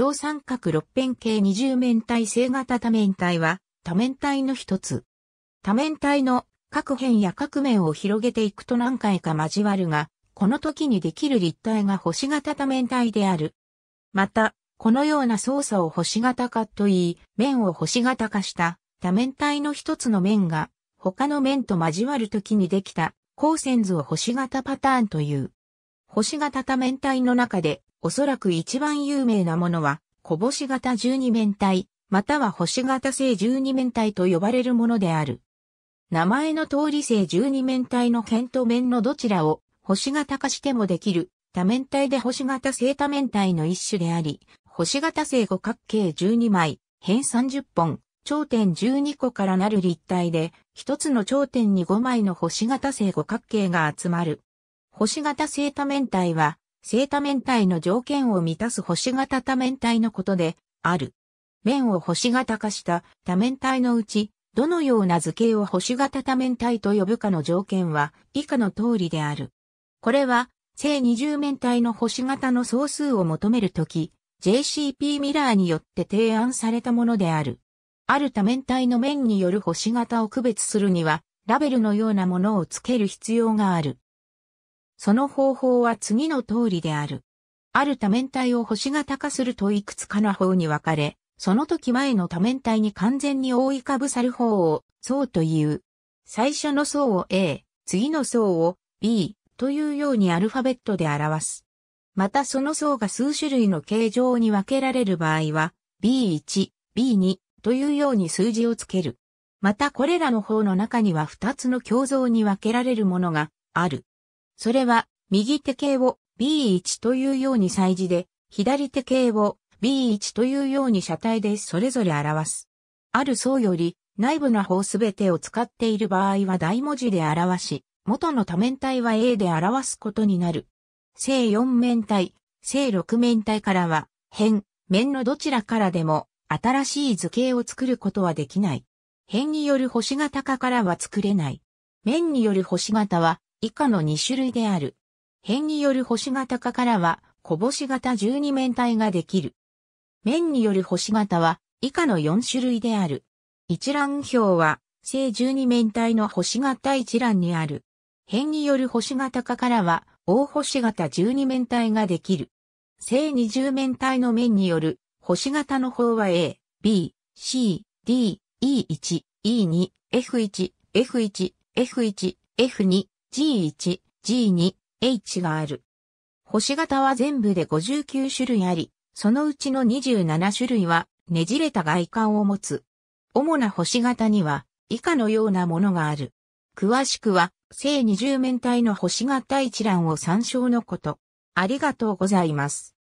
小三角六辺形二重面体正型多面体は多面体の一つ。多面体の各辺や各面を広げていくと何回か交わるが、この時にできる立体が星型多面体である。また、このような操作を星型化といい、面を星型化した多面体の一つの面が他の面と交わる時にできた光線図を星型パターンという。星型多面体の中でおそらく一番有名なものは、小星型十二面体、または星型星十二面体と呼ばれるものである。名前の通り星十二面体の辺と面のどちらを星型化してもできる多面体で星型正多面体の一種であり、星型正五角形十二枚、辺三十本、頂点十二個からなる立体で、一つの頂点に五枚の星型正五角形が集まる。星型正多面体は、正多面体の条件を満たす星型多面体のことで、ある。面を星型化した多面体のうち、どのような図形を星型多面体と呼ぶかの条件は以下の通りである。これは、正二重面体の星型の総数を求めるとき、JCP ミラーによって提案されたものである。ある多面体の面による星型を区別するには、ラベルのようなものをつける必要がある。その方法は次の通りである。ある多面体を星型化するといくつかの方に分かれ、その時前の多面体に完全に覆いかぶさる方を層という。最初の層を A、次の層を B というようにアルファベットで表す。またその層が数種類の形状に分けられる場合は B1、B2 というように数字をつける。またこれらの方の中には2つの共像に分けられるものがある。それは、右手形を B1 というように祭ズで、左手形を B1 というように車体でそれぞれ表す。ある層より、内部の方すべてを使っている場合は大文字で表し、元の多面体は A で表すことになる。正4面体、正6面体からは、辺、面のどちらからでも、新しい図形を作ることはできない。辺による星型化からは作れない。面による星型は、以下の2種類である。辺による星型化からは、小星型12面体ができる。面による星型は、以下の4種類である。一覧表は、正12面体の星型一覧にある。辺による星型化からは、大星型12面体ができる。正20面体の面による星型の方は A、B、C、D、E1、E2、F1、F1、F1、F2、G1、G2、H がある。星型は全部で59種類あり、そのうちの27種類はねじれた外観を持つ。主な星型には以下のようなものがある。詳しくは、正二十面体の星型一覧を参照のこと。ありがとうございます。